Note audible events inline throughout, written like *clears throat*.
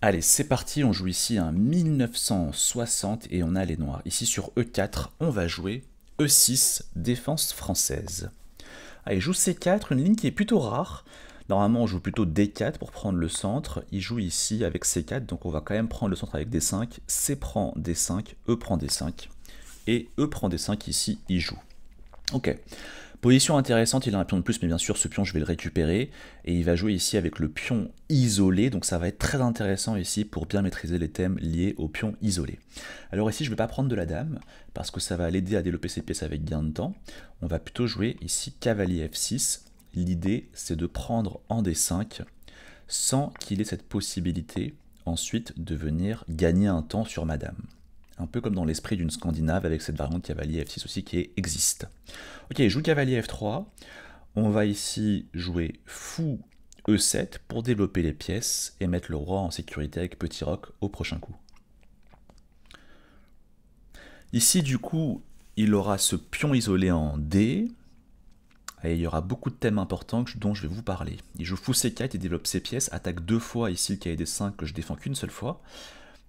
Allez, c'est parti, on joue ici un 1960 et on a les noirs. Ici sur E4, on va jouer E6, défense française. Allez, joue C4, une ligne qui est plutôt rare. Normalement, on joue plutôt D4 pour prendre le centre. Il joue ici avec C4, donc on va quand même prendre le centre avec D5. C prend D5, E prend D5. Et E prend D5 ici, il joue. Ok. Position intéressante, il a un pion de plus, mais bien sûr, ce pion, je vais le récupérer. Et il va jouer ici avec le pion isolé, donc ça va être très intéressant ici pour bien maîtriser les thèmes liés au pion isolé. Alors ici, je ne vais pas prendre de la dame, parce que ça va l'aider à développer ses pièces avec gain de temps. On va plutôt jouer ici cavalier f6. L'idée, c'est de prendre en d5, sans qu'il ait cette possibilité ensuite de venir gagner un temps sur madame un peu comme dans l'esprit d'une Scandinave avec cette variante cavalier F6 aussi qui existe. Ok, joue cavalier F3. On va ici jouer fou E7 pour développer les pièces et mettre le roi en sécurité avec petit roc au prochain coup. Ici, du coup, il aura ce pion isolé en D. Et il y aura beaucoup de thèmes importants dont je vais vous parler. Il joue fou C4, il développe ses pièces, attaque deux fois ici le cahier des 5 que je défends qu'une seule fois.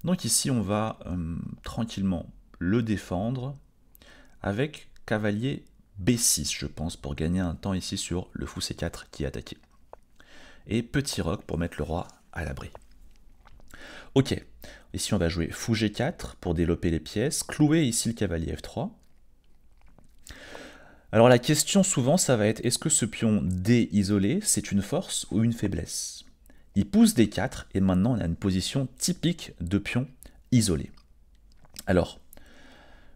Donc ici, on va euh, tranquillement le défendre avec cavalier B6, je pense, pour gagner un temps ici sur le fou C4 qui est attaqué. Et petit roc pour mettre le roi à l'abri. Ok, ici on va jouer fou G4 pour développer les pièces, clouer ici le cavalier F3. Alors la question souvent, ça va être est-ce que ce pion D isolé, c'est une force ou une faiblesse il pousse des 4 et maintenant on a une position typique de pion isolé. Alors,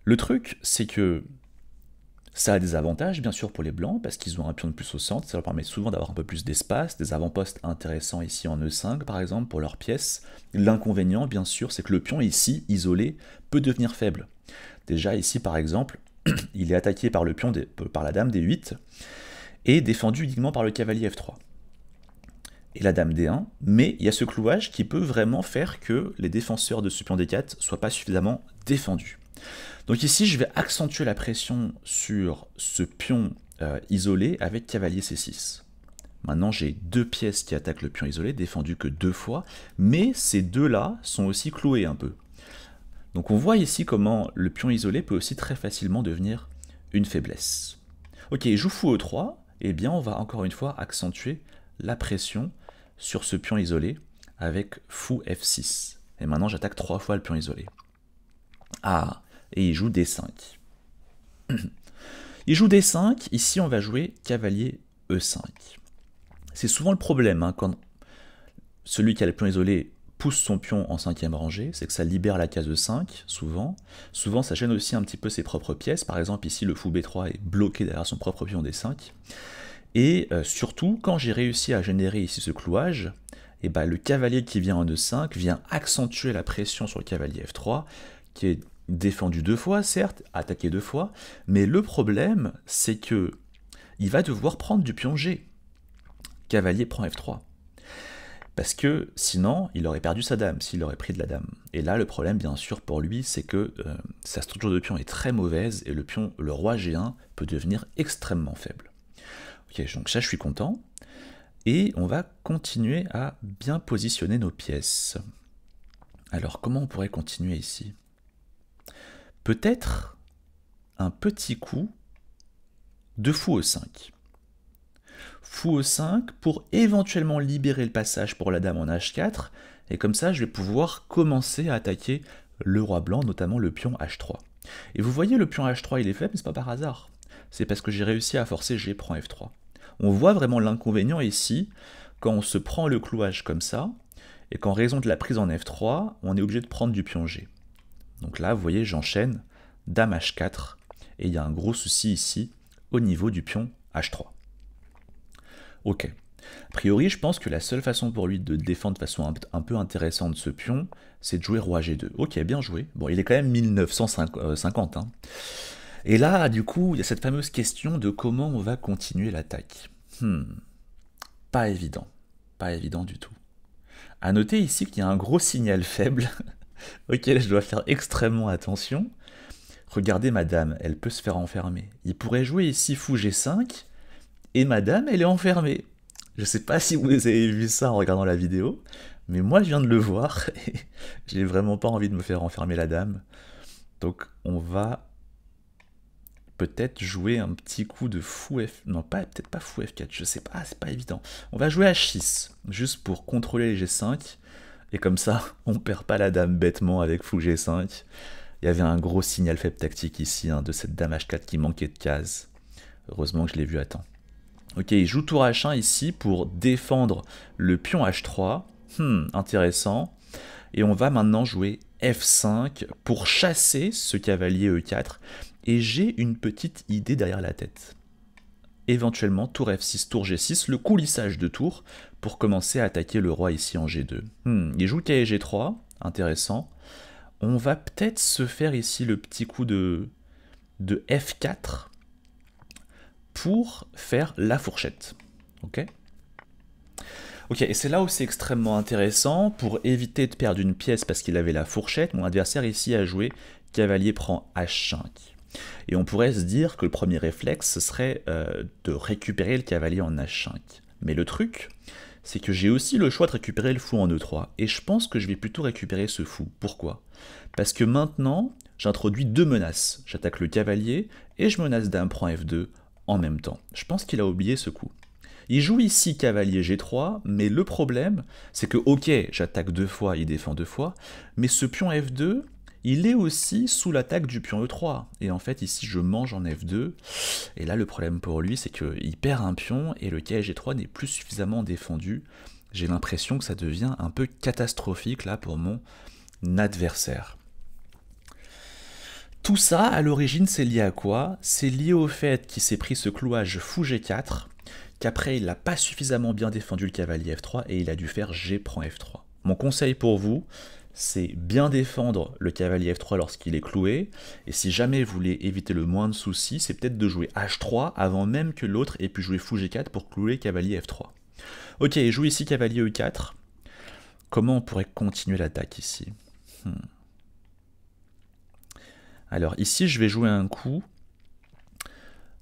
le truc, c'est que ça a des avantages, bien sûr, pour les blancs, parce qu'ils ont un pion de plus au centre, ça leur permet souvent d'avoir un peu plus d'espace, des avant-postes intéressants ici en E5, par exemple, pour leurs pièces. L'inconvénient, bien sûr, c'est que le pion ici, isolé, peut devenir faible. Déjà ici, par exemple, *clears throat* il est attaqué par le pion, de par la dame des 8, et défendu uniquement par le cavalier F3 et la dame D1, mais il y a ce clouage qui peut vraiment faire que les défenseurs de ce pion D4 soient pas suffisamment défendus. Donc ici, je vais accentuer la pression sur ce pion euh, isolé avec cavalier C6. Maintenant, j'ai deux pièces qui attaquent le pion isolé, défendu que deux fois, mais ces deux-là sont aussi cloués un peu. Donc on voit ici comment le pion isolé peut aussi très facilement devenir une faiblesse. Ok, joue fou E3, et eh bien on va encore une fois accentuer la pression sur ce pion isolé avec fou f6. Et maintenant, j'attaque trois fois le pion isolé. Ah, et il joue d5. *clears throat* il joue d5, ici on va jouer cavalier e5. C'est souvent le problème, hein, quand celui qui a le pion isolé pousse son pion en cinquième rangée, c'est que ça libère la case e5, souvent. Souvent, ça gêne aussi un petit peu ses propres pièces. Par exemple, ici, le fou b3 est bloqué derrière son propre pion d5. Et euh, surtout, quand j'ai réussi à générer ici ce clouage, et eh ben, le cavalier qui vient en E5 vient accentuer la pression sur le cavalier F3, qui est défendu deux fois, certes, attaqué deux fois, mais le problème, c'est que il va devoir prendre du pion G. Cavalier prend F3. Parce que sinon, il aurait perdu sa dame, s'il aurait pris de la dame. Et là, le problème, bien sûr, pour lui, c'est que euh, sa structure de pion est très mauvaise et le pion, le roi G1, peut devenir extrêmement faible. Donc ça, je suis content. Et on va continuer à bien positionner nos pièces. Alors comment on pourrait continuer ici Peut-être un petit coup de fou au 5. Fou au 5 pour éventuellement libérer le passage pour la dame en h4. Et comme ça, je vais pouvoir commencer à attaquer le roi blanc, notamment le pion h3. Et vous voyez, le pion h3, il est faible, mais c'est pas par hasard. C'est parce que j'ai réussi à forcer g prend f3. On voit vraiment l'inconvénient ici, quand on se prend le clouage comme ça, et qu'en raison de la prise en F3, on est obligé de prendre du pion G. Donc là, vous voyez, j'enchaîne dame H4, et il y a un gros souci ici, au niveau du pion H3. Ok. A priori, je pense que la seule façon pour lui de défendre de façon un peu intéressante ce pion, c'est de jouer roi G2. Ok, bien joué. Bon, il est quand même 1950. Euh, hein. Et là, du coup, il y a cette fameuse question de comment on va continuer l'attaque. Hmm. Pas évident. Pas évident du tout. À noter ici qu'il y a un gros signal faible *laughs* auquel je dois faire extrêmement attention. Regardez madame, elle peut se faire enfermer. Il pourrait jouer ici fou g5 et madame, elle est enfermée. Je sais pas si vous avez vu ça en regardant la vidéo, mais moi je viens de le voir *laughs* et j'ai vraiment pas envie de me faire enfermer la dame. Donc on va peut-être jouer un petit coup de fou F... Non, pas peut-être pas fou F4, je sais pas, c'est pas évident. On va jouer H6, juste pour contrôler les G5. Et comme ça, *laughs* on perd pas la dame bêtement avec fou G5. Il y avait un gros signal faible tactique ici, hein, de cette dame H4 qui manquait de cases. Heureusement que je l'ai vu à temps. Ok, il joue tour H1 ici pour défendre le pion H3. Hmm, intéressant. Et on va maintenant jouer F5 pour chasser ce cavalier E4 et j'ai une petite idée derrière la tête. Éventuellement, tour F6, tour G6, le coulissage de tour pour commencer à attaquer le roi ici en G2. Hmm, il joue K G3, intéressant. On va peut-être se faire ici le petit coup de, de F4 pour faire la fourchette. Ok Ok, et c'est là où c'est extrêmement intéressant. Pour éviter de perdre une pièce parce qu'il avait la fourchette, mon adversaire ici a joué cavalier prend h5. Et on pourrait se dire que le premier réflexe, ce serait euh, de récupérer le cavalier en h5. Mais le truc, c'est que j'ai aussi le choix de récupérer le fou en e3. Et je pense que je vais plutôt récupérer ce fou. Pourquoi Parce que maintenant, j'introduis deux menaces. J'attaque le cavalier et je menace d'un prend f2 en même temps. Je pense qu'il a oublié ce coup. Il joue ici cavalier G3, mais le problème, c'est que, ok, j'attaque deux fois, il défend deux fois, mais ce pion F2, il est aussi sous l'attaque du pion E3. Et en fait, ici, je mange en F2. Et là, le problème pour lui, c'est qu'il perd un pion et le cavalier G3 n'est plus suffisamment défendu. J'ai l'impression que ça devient un peu catastrophique, là, pour mon adversaire. Tout ça, à l'origine, c'est lié à quoi C'est lié au fait qu'il s'est pris ce clouage fou G4, après il n'a pas suffisamment bien défendu le cavalier f3 et il a dû faire g prend f3. Mon conseil pour vous, c'est bien défendre le cavalier f3 lorsqu'il est cloué, et si jamais vous voulez éviter le moins de soucis, c'est peut-être de jouer h3 avant même que l'autre ait pu jouer fou g4 pour clouer cavalier f3. Ok, il joue ici cavalier e4. Comment on pourrait continuer l'attaque ici hmm. Alors ici, je vais jouer un coup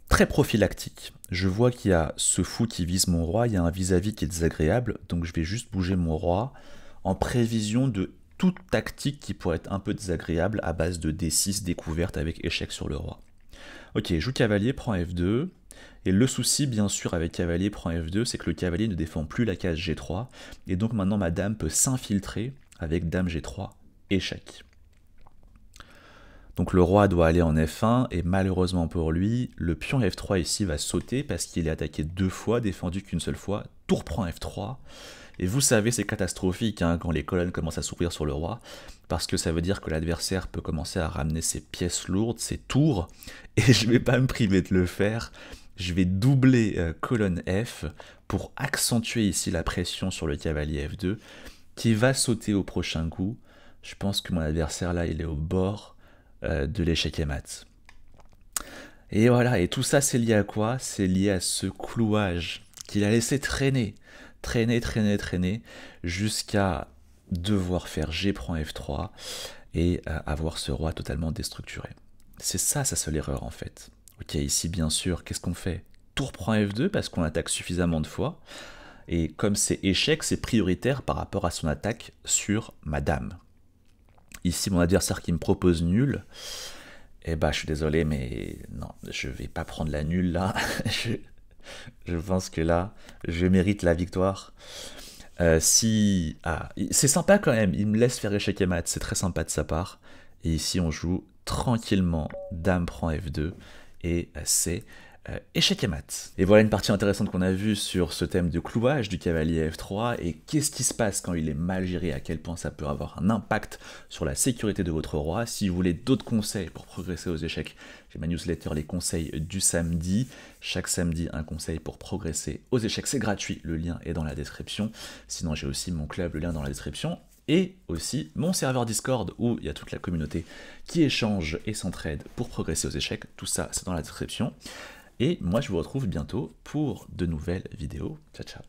très prophylactique. Je vois qu'il y a ce fou qui vise mon roi, il y a un vis-à-vis qui est désagréable, donc je vais juste bouger mon roi en prévision de toute tactique qui pourrait être un peu désagréable à base de D6 découverte avec échec sur le roi. Ok, joue cavalier, prend F2. Et le souci, bien sûr, avec cavalier prend F2, c'est que le cavalier ne défend plus la case G3. Et donc maintenant, ma dame peut s'infiltrer avec dame G3, échec. Donc le roi doit aller en F1 et malheureusement pour lui, le pion F3 ici va sauter parce qu'il est attaqué deux fois, défendu qu'une seule fois, tour prend F3. Et vous savez, c'est catastrophique hein, quand les colonnes commencent à s'ouvrir sur le roi, parce que ça veut dire que l'adversaire peut commencer à ramener ses pièces lourdes, ses tours, *laughs* et je vais pas me priver de le faire. Je vais doubler euh, colonne F pour accentuer ici la pression sur le cavalier F2, qui va sauter au prochain coup. Je pense que mon adversaire là, il est au bord euh, de l'échec et mat. Et voilà, et tout ça c'est lié à quoi C'est lié à ce clouage qu'il a laissé traîner, traîner, traîner, traîner, jusqu'à devoir faire G prend F3 et euh, avoir ce roi totalement déstructuré. C'est ça sa seule erreur en fait. Ok, ici bien sûr, qu'est-ce qu'on fait Tour prend F2 parce qu'on attaque suffisamment de fois. Et comme c'est échec, c'est prioritaire par rapport à son attaque sur Madame. Ici, mon adversaire qui me propose nul. et eh bah, ben, je suis désolé, mais non, je vais pas prendre la nulle là. *laughs* je, pense que là, je mérite la victoire. Euh, si. Ah, c'est sympa quand même, il me laisse faire échec et mat, c'est très sympa de sa part. Et ici, on joue tranquillement, dame prend F2, et euh, c'est euh, échec et mat. Et voilà une partie intéressante qu'on a vue sur ce thème de clouage du cavalier F3 et qu'est-ce qui se passe quand il est mal géré, à quel point ça peut avoir un impact sur la sécurité de votre roi. Si vous voulez d'autres conseils pour progresser aux échecs, j'ai ma newsletter Les conseils du samedi. Chaque samedi, un conseil pour progresser aux échecs. C'est gratuit, le lien est dans la description. Sinon, j'ai aussi mon club, le lien dans la description et aussi mon serveur Discord où il y a toute la communauté qui échange et s'entraide pour progresser aux échecs. Tout ça, c'est dans la description. Et moi, je vous retrouve bientôt pour de nouvelles vidéos. Ciao, ciao